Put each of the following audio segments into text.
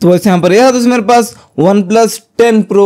तो वैसे यहाँ पर यह है दोस्तों मेरे पास OnePlus ten pro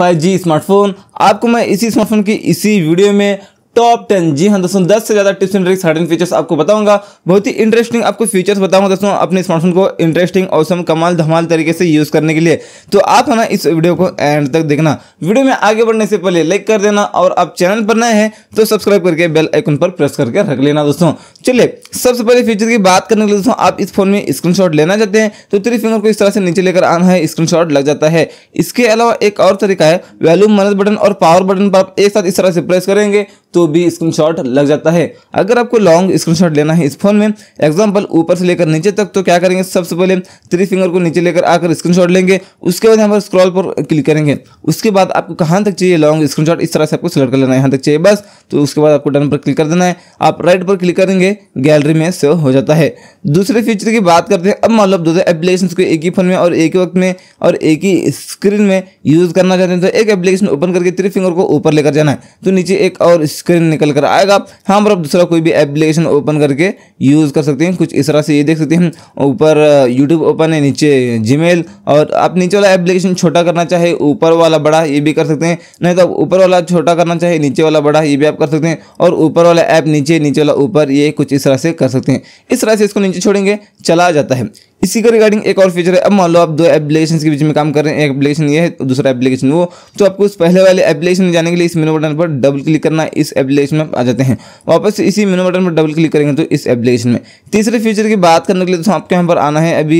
G smartphone आपको मैं इसी स्मार्टफोन की इसी वीडियो में टॉप टेन जी हाँ दोस्तों दस से ज़्यादा tips and tricks hard features आपको बताऊंगा बहुत ही इंटरेस्टिंग आपको फीचर्स बताऊंगा दोस्तों अपने स्मार्टफोन को इंटरेस्टिंग औसम कमाल धमाल तरीके से यूज़ करने के लिए तो आप है ना इस वीडियो को एंड तक देखना वीडियो में आगे बढ़ने से पहले लाइक कर देना और आप चैनल पर नए हैं तो सब्सक्राइब करके बेल आइकन पर प्रेस करके रख लेना दोस्तों चलिए सबसे पहले फीचर की बात करने के लिए दोस्तों आप इस फोन में स्क्रीनशॉट लेना चाहते हैं तो थ्री फिंगर को इस तरह से नीचे लेकर आना है स्क्रीनशॉट लग जाता है इसके अलावा एक और तरीका है वैल्यूम माइनस बटन और पावर बटन पर आप एक साथ इस तरह से प्रेस करेंगे तो भी स्क्रीन लग जाता है अगर आपको लॉन्ग स्क्रीन लेना है इस फोन में एग्जाम्पल ऊपर से लेकर नीचे तक तो क्या करेंगे सबसे पहले थ्री फिंगर को नीचे लेकर आकर स्क्रीन लेंगे उसके बाद यहाँ पर स्क्रॉल पर क्लिक करेंगे उसके बाद आपको कहाँ तक चाहिए लॉन्ग स्क्रीन इस तरह से आपको सिलेक्ट कर लेना है यहाँ तक चाहिए बस तो उसके बाद आपको डन पर क्लिक कर देना है आप राइट पर क्लिक करेंगे गैलरी में सेव हो जाता है दूसरे फीचर की बात करते हैं अब मतलब दो एप्लीकेशन को एक ही फोन में और एक ही वक्त में और एक ही स्क्रीन में यूज़ करना चाहते हैं तो एक एप्लीकेशन ओपन करके थ्री फिंगर को ऊपर लेकर जाना है तो नीचे एक और स्क्रीन निकल कर आएगा यहाँ पर आप दूसरा कोई भी एप्लीकेशन ओपन करके यूज़ कर सकते हैं कुछ इस तरह से ये देख सकते हैं ऊपर यूट्यूब ओपन है नीचे जीमेल और आप नीचे वाला एप्लीकेशन छोटा करना चाहे ऊपर वाला बड़ा ये भी कर सकते हैं नहीं तो आप ऊपर वाला छोटा करना चाहे नीचे वाला बड़ा ये भी आप कर सकते हैं और ऊपर वाला ऐप नीचे नीचे वाला ऊपर ये कुछ इस तरह से कर सकते हैं इस तरह से इसको नीचे छोड़ेंगे चला जाता है इसी के रिगार्डिंग एक और फीचर है अब मान लो आप दो एप्लीकेशन के बीच में काम कर रहे हैं एक एप्लीकेशन ये है तो दूसरा एप्लीकेशन वो तो आपको उस पहले वाले एप्लीकेशन में जाने के लिए इस मेनू बटन पर डबल क्लिक करना इस एप्लीकेशन में आ जाते हैं वापस इसी मेनू बटन पर डबल क्लिक करेंगे तो इस एप्लीकेशन में तीसरे फीचर की बात करने के लिए तो आपके यहाँ पर आना है अभी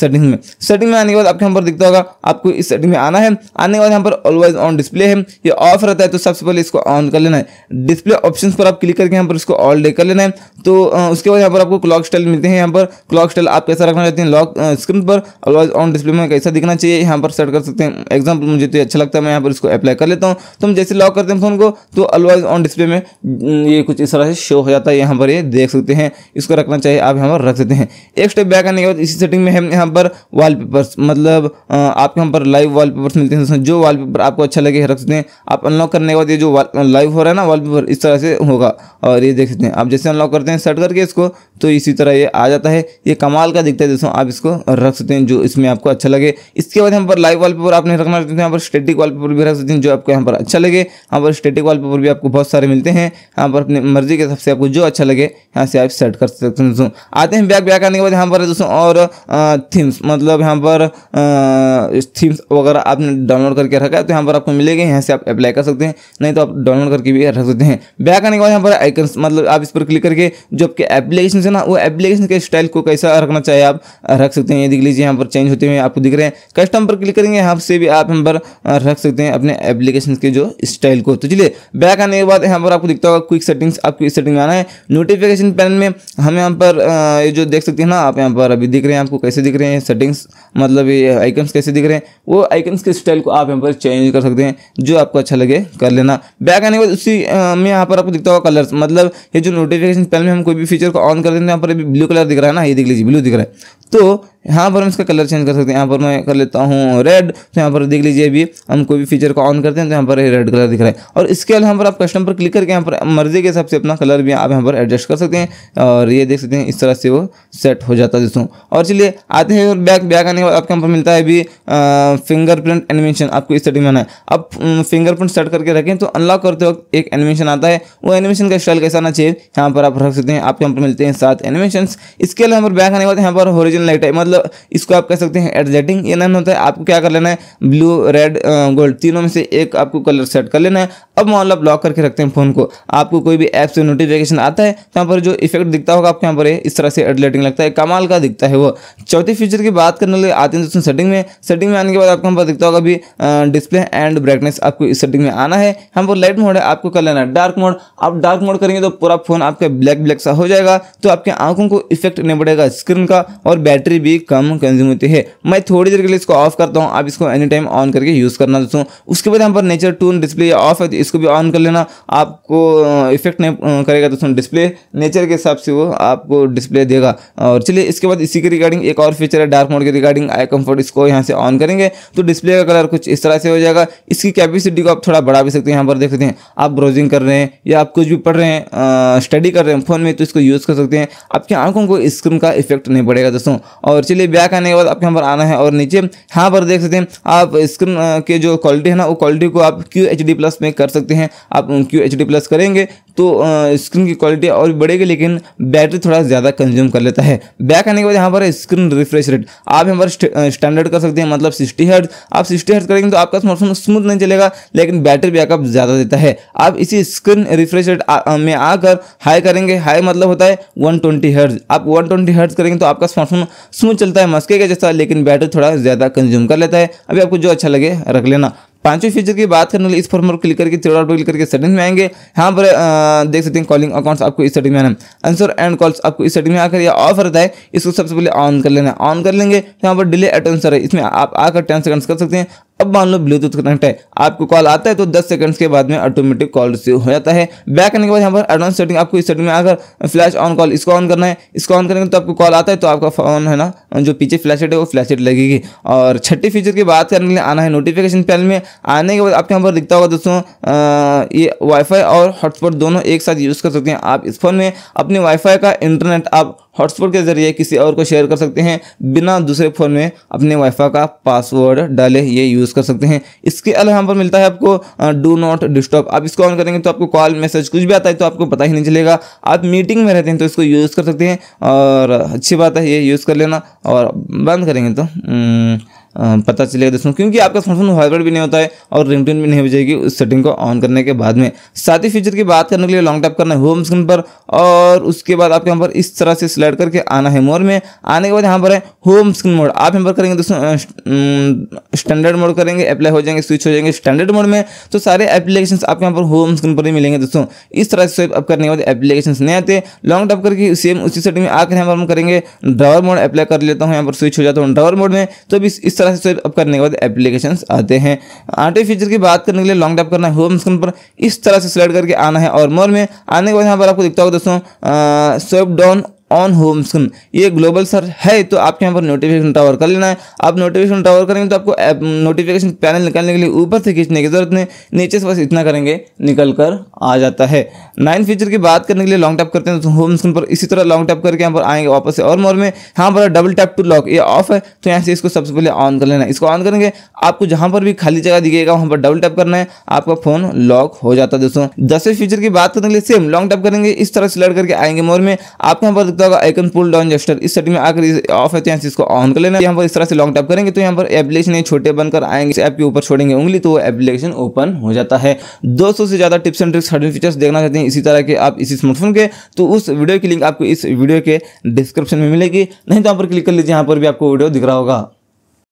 सेटिंग में सेटिंग में आने के बाद आपके यहाँ पर दिखता होगा आपको इस सेटिंग में आना है आने के बाद यहाँ पर ऑलवाइज ऑन डिस्प्ले है ये ऑफ रहता है तो सबसे पहले इसको ऑन कर लेना है डिस्प्ले ऑप्शन पर आप क्लिक करके यहाँ पर इसको ऑल डे कर लेना है तो उसके बाद यहाँ पर आपको क्लॉक स्टाइल मिलते हैं यहाँ पर क्लॉक स्टाइल आप कैसा रखना चाहते हैं हैं लॉक स्क्रीन पर अलवाइज ऑन डिस्प्ले में कैसा दिखना चाहिए यहाँ पर सेट कर सकते हैं एग्जाम्पल मुझे तो अच्छा लगता है मैं यहाँ पर इसको अप्लाई कर लेता हूँ तो हम जैसे लॉक करते हैं फ़ोन को तो अलवाइज ऑन डिस्प्ले में ये कुछ इस तरह से शो हो जाता है यहाँ पर ये देख सकते हैं इसको रखना चाहिए आप यहाँ पर रख सकते हैं एक स्टेप बैक आने के बाद इसी सेटिंग में हम यहाँ पर वाल मतलब आपके यहाँ पर लाइव वाल मिलते हैं जो वाल आपको अच्छा लगे रख सकते हैं आप अनलॉक करने के बाद ये जो लाइव हो रहा है ना वाल इस तरह से होगा और ये देख सकते हैं आप जैसे अनलॉक करते हैं सेट करके इसको तो इसी तरह ये आ जाता है ये कमाल का दिखता है दोस्तों आप इसको रख सकते हैं जो इसमें आपको अच्छा लगे इसके बाद यहाँ पर लाइव वाल पेपर आपने रखना चाहते हैं यहाँ पर स्टेटिक वाल पेपर भी रख सकते हैं जो आपको यहाँ पर अच्छा लगे यहाँ पर स्टेटिक वाल पेपर भी आपको बहुत सारे मिलते हैं यहाँ पर अपनी मर्जी के हिसाब से आपको जो अच्छा लगे यहाँ से आप सेट कर सकते हैं दोस्तों आते हैं बैक बैक आने के बाद यहाँ पर दोस्तों और थीम्स मतलब यहाँ पर थीम्स वगैरह आपने डाउनलोड करके रखा है तो यहाँ पर आपको मिलेगा यहाँ से आप अप्लाई कर सकते हैं नहीं तो आप डाउनलोड करके भी रख सकते हैं बैक आने के बाद यहाँ पर आइकन्स मतलब आप इस पर क्लिक करके जो आपके एप्लीकेशन है ना वो एप्लीकेशन के स्टाइल को कैसा रखना चाहिए आप रख सकते हैं देख लीजिए यहाँ पर चेंज होते हुए आपको दिख रहे हैं कस्टम पर क्लिक करेंगे यहाँ से भी आप यहाँ पर रख सकते हैं अपने एप्लीकेशन के जो स्टाइल को तो चलिए बैक आने के बाद यहाँ पर आपको दिखता होगा क्विक सेटिंग्स आपको इस सेटिंग आना है नोटिफिकेशन पैनल में हम यहाँ पर ये जो देख सकते हैं ना आप यहाँ पर अभी दिख रहे हैं आपको कैसे दिख रहे हैं सेटिंग्स मतलब ये आइकन्स कैसे दिख रहे हैं वो आइकन्स के स्टाइल को आप यहाँ पर चेंज कर सकते हैं जो आपको अच्छा लगे कर लेना बैक आने के बाद उसी में यहाँ पर आपको दिखता होगा कलर्स मतलब ये जो नोटिफिकेशन पैनल में हम कोई भी फीचर को ऑन कर देते हैं यहाँ पर ब्लू कलर दिख रहा है ना ये देख लीजिए ब्लू दिख रहा है तो यहाँ पर हम इसका कलर चेंज कर सकते हैं यहाँ पर मैं कर लेता हूँ रेड तो यहाँ पर देख लीजिए अभी हम कोई भी फीचर को ऑन करते हैं तो यहाँ पर रेड कलर दिख रहा है और इसके अलावा यहाँ पर आप कस्टम पर क्लिक करके यहाँ पर मर्जी के हिसाब से अपना कलर भी आप यहाँ पर एडजस्ट कर सकते हैं और ये देख सकते हैं इस तरह से वो सेट हो जाता है दोस्तों और चलिए आते हैं और बैक बैक आने के बाद आपके यहाँ पर मिलता है अभी फिंगरप्रिंट एनिमेशन आपको इस सेटिंग में आना है आप फिंगरप्रिंट सेट करके रखें तो अनलॉक करते वक्त एक एनिमेशन आता है वो एनिमेशन का स्टाइल कैसा आना चाहिए यहाँ पर आप रख सकते हैं आपके यहाँ पर मिलते हैं सात एनिमेशन इसके अलावा यहाँ पर बैक आने के बाद यहाँ पर ओरिजिनल लाइट है मतलब मतलब इसको आप कह सकते हैं एडजेटिंग ये नाम होता है आपको क्या कर लेना है ब्लू रेड गोल्ड तीनों में से एक आपको कलर सेट कर लेना है अब मान लो ब्लॉक करके रखते हैं फ़ोन को आपको कोई भी ऐप से नोटिफिकेशन आता है तो यहाँ पर जो इफेक्ट दिखता होगा आपके यहाँ पर इस तरह से एडजेटिंग लगता है कमाल का दिखता है वो चौथी फीचर की बात करने लगे आते हैं दोस्तों सेटिंग में सेटिंग में आने के बाद आपको यहाँ पर दिखता होगा अभी डिस्प्ले एंड ब्राइटनेस आपको इस सेटिंग में आना है यहाँ पर लाइट मोड है आपको कर लेना है डार्क मोड आप डार्क मोड करेंगे तो पूरा फ़ोन आपका ब्लैक ब्लैक सा हो जाएगा तो आपके आंखों को इफेक्ट नहीं पड़ेगा स्क्रीन का और बैटरी भी कम कंज्यूम होती है मैं थोड़ी देर के लिए इसको ऑफ करता हूँ आप इसको एनी टाइम ऑन करके यूज़ करना दोस्तों उसके बाद यहाँ पर नेचर टून डिस्प्ले ऑफ है तो इसको भी ऑन कर लेना आपको इफेक्ट नहीं करेगा दोस्तों डिस्प्ले नेचर के हिसाब से वो आपको डिस्प्ले देगा और चलिए इसके बाद इसी के रिगार्डिंग एक और फीचर है डार्क मोड के रिगार्डिंग आई कम्फर्ट इसको यहाँ से ऑन करेंगे तो डिस्प्ले का कलर कुछ इस तरह से हो जाएगा इसकी कैपेसिटी को आप थोड़ा बढ़ा भी सकते हैं यहाँ पर देख सकते हैं आप ब्राउजिंग कर रहे हैं या आप कुछ भी पढ़ रहे हैं स्टडी कर रहे हैं फ़ोन में तो इसको यूज़ कर सकते हैं आपकी आंखों को स्क्रीन का इफेक्ट नहीं पड़ेगा दोस्तों और चलिए बैक आने के बाद आपके यहाँ पर आना है और नीचे यहाँ पर देख सकते हैं आप स्क्रीन के जो क्वालिटी है ना वो क्वालिटी को आप क्यू एच डी प्लस में कर सकते हैं आप क्यू एच डी प्लस करेंगे तो स्क्रीन की क्वालिटी और बढ़ेगी लेकिन बैटरी थोड़ा ज़्यादा कंज्यूम कर लेता है बैक आने के बाद यहाँ पर स्क्रीन रिफ्रेश रेट आप यहाँ पर स्टैंडर्ड कर सकते हैं मतलब सिक्सटी हर्ट आप सिक्सटी हर्ट करेंगे तो आपका स्मार्टफोन स्मूथ नहीं चलेगा लेकिन बैटरी बैकअप ज़्यादा देता है आप इसी स्क्रीन रिफ्रेश रेट में आकर हाई करेंगे हाई मतलब होता है वन ट्वेंटी आप वन ट्वेंटी करेंगे तो आपका स्मार्टफोन स्मूथ फोन चलता है मस्के के जैसा लेकिन बैटरी थोड़ा ज़्यादा कंज्यूम कर लेता है अभी आपको जो अच्छा लगे रख लेना पांचवें फीचर की बात करने इस फॉर्म पर क्लिक करके थ्री डॉट पर क्लिक करके सेटिंग में आएंगे यहाँ पर देख सकते हैं कॉलिंग अकाउंट्स आपको इस सेटिंग में आना आंसर एंड कॉल्स आपको इस सेटिंग में आकर या ऑफ रहता है इसको सबसे पहले ऑन कर लेना ऑन कर लेंगे यहाँ पर डिले एट आंसर है इसमें आप आकर टेन सेकंड्स कर सकते हैं अब मान लो ब्लूटूथ कनेक्ट है आपको कॉल आता है तो 10 सेकंड्स के बाद में ऑटोमेटिक कॉल रिसीव हो जाता है बैक करने के बाद यहाँ पर एडवांस सेटिंग आपको इस सेटिंग में आकर फ्लैश ऑन कॉल इसको ऑन करना है इसको ऑन करेंगे तो आपको कॉल आता है तो आपका फोन है ना जो पीछे फ्लैश है वो फ्लैश लगेगी और छठी फीचर की बात करने के लिए आना है नोटिफिकेशन पैनल में आने के बाद आपके यहाँ पर दिखता होगा दोस्तों ये वाईफाई और हॉटस्पॉट दोनों एक साथ यूज़ कर सकते हैं आप इस फोन में अपने वाईफाई का इंटरनेट आप हॉटस्पॉट के ज़रिए किसी और को शेयर कर सकते हैं बिना दूसरे फ़ोन में अपने वाईफाई का पासवर्ड डाले ये यूज़ कर सकते हैं इसके अलावा यहाँ पर मिलता है आपको डू नॉट डिस्टर्ब आप इसको ऑन करेंगे तो आपको कॉल मैसेज कुछ भी आता है तो आपको पता ही नहीं चलेगा आप मीटिंग में रहते हैं तो इसको यूज़ कर सकते हैं और अच्छी बात है ये यूज़ कर लेना और बंद करेंगे तो हम्म, पता चलेगा दोस्तों क्योंकि आपका स्मार्टफोन वाइब्रेट भी नहीं होता है और रिंगटोन भी नहीं हो जाएगी उस सेटिंग को ऑन करने के बाद में साथ ही फीचर की बात करने के लिए लॉन्ग टैप करना है होम स्क्रीन पर और उसके बाद आपके यहाँ पर इस तरह से स्लाइड करके आना है मोड में आने के बाद यहाँ पर है होम स्क्रीन मोड आप यहाँ पर करेंगे दोस्तों स्टैंडर्ड मोड करेंगे अप्लाई हो जाएंगे स्विच हो जाएंगे स्टैंडर्ड मोड में तो सारे एप्लीकेशन आपके यहाँ पर होम स्क्रीन पर ही मिलेंगे दोस्तों इस तरह से स्वेप अप करने के बाद एप्लीकेशन नहीं आते लॉन्ग टैप करके सेम उसी सेटिंग में आकर यहाँ पर हम करेंगे ड्रावर मोड अप्लाई कर लेता हूँ यहाँ पर स्विच हो जाता हूँ ड्रावर मोड में तो अभी इस तरह से सेटअप करने के बाद एप्लीकेशन आते हैं आटे फीचर की बात करने के लिए लॉन्ग टैप करना है होम स्क्रीन पर इस तरह से सिलेक्ट करके आना है और मोर में आने के बाद यहाँ पर आपको दिखता होगा दोस्तों swipe down on home screen ये ग्लोबल सर्च है तो आपके यहाँ पर नोटिफिकेशन टावर कर लेना है आप नोटिफिकेशन टावर करेंगे तो आपको नोटिफिकेशन पैनल निकालने के लिए ऊपर से खींचने की जरूरत नहीं नीचे से बस इतना करेंगे निकल कर आ जाता है नाइन फीचर की बात करने के लिए लॉन्ग टैप करते हैं तो होम स्क्रीन पर इसी तरह लॉन्ग टैप करके यहाँ पर आएंगे वापस से और मोर में यहाँ पर डबल टैप टू लॉक ये ऑफ है तो यहाँ से इसको सबसे पहले ऑन कर लेना है इसको ऑन करेंगे आपको जहाँ पर भी खाली जगह दिखेगा वहाँ पर डबल टैप करना है आपका फोन लॉक हो जाता है दोस्तों दसवें फीचर की बात करने के लिए सेम लॉन्ग टैप करेंगे इस तरह सिलेक्ट करके आएंगे मोर में आपको यहाँ पर होता होगा आइकन पुल डाउन जस्टर इस सेटिंग में आकर ऑफ है चांस तो इसको ऑन कर लेना यहाँ पर इस तरह से लॉन्ग टाइप करेंगे तो यहाँ पर एप्लीकेशन छोटे बनकर आएंगे इस ऐप के ऊपर छोड़ेंगे उंगली तो वो एप्लीकेशन ओपन हो जाता है दोस्तों से ज़्यादा tips and tricks hidden features देखना चाहते हैं इसी तरह के आप इसी स्मार्टफोन के तो उस वीडियो की लिंक आपको इस वीडियो के डिस्क्रिप्शन में मिलेगी नहीं तो यहाँ पर क्लिक कर लीजिए यहाँ पर भी आपको वीडियो दिख रहा होगा